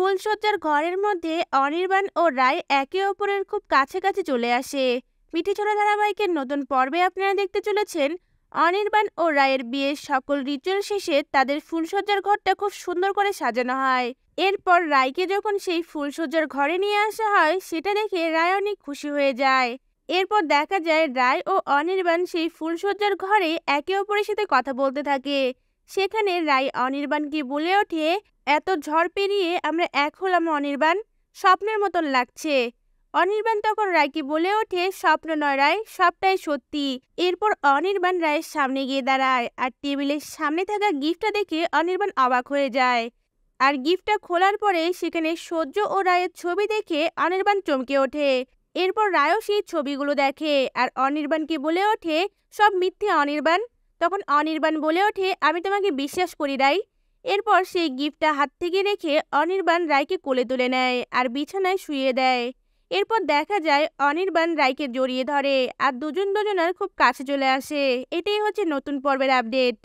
ফুলসজ্জার ঘরের মধ্যে অনির্বাণ ও রায় একে অপরের খুব কাছাকাছি চলে আসে মিঠি ধারাবাহিকের নতুন পর্বে আপনারা দেখতে চলেছেন অনির্বাণ ও রায়ের বিয়ের সকল রিচুয়াল শেষে তাদের ফুলসজ্জার ঘরটা খুব সুন্দর করে সাজানো হয় এরপর রায়কে যখন সেই ফুলসজ্জার ঘরে নিয়ে আসা হয় সেটা দেখে রায় অনেক খুশি হয়ে যায় এরপর দেখা যায় রায় ও অনির্বাণ সেই ফুলসজ্জার ঘরে একে অপরের সাথে কথা বলতে থাকে সেখানে রায় অনির্বাণকে বলে ওঠে এত ঝড় পেরিয়ে আমরা এক হলাম অনির্বাণ স্বপ্নের মতন লাগছে অনির্বাণ তখন রায়কে বলে ওঠে স্বপ্ন নয় রায় সবটাই সত্যি এরপর অনির্বাণ রায়ের সামনে গিয়ে দাঁড়ায় আর টেবিলের সামনে থাকা গিফটটা দেখে অনির্বাণ অবাক হয়ে যায় আর গিফটটা খোলার পরে সেখানে সহ্য ও রায়ের ছবি দেখে অনির্বাণ চমকে ওঠে এরপর রায়ও সেই ছবিগুলো দেখে আর অনির্বাণকে বলে ওঠে সব মিথ্যে অনির্বাণ তখন অনির্বাণ বলে ওঠে আমি তোমাকে বিশ্বাস করি রায় এরপর সেই গিফটটা হাত থেকে রেখে অনির্বাণ রায়কে কোলে তুলে নেয় আর বিছানায় শুয়ে দেয় এরপর দেখা যায় অনির্বাণ রায়কে জড়িয়ে ধরে আর দুজন দুজনের খুব কাছে চলে আসে এটাই হচ্ছে নতুন পর্বের আপডেট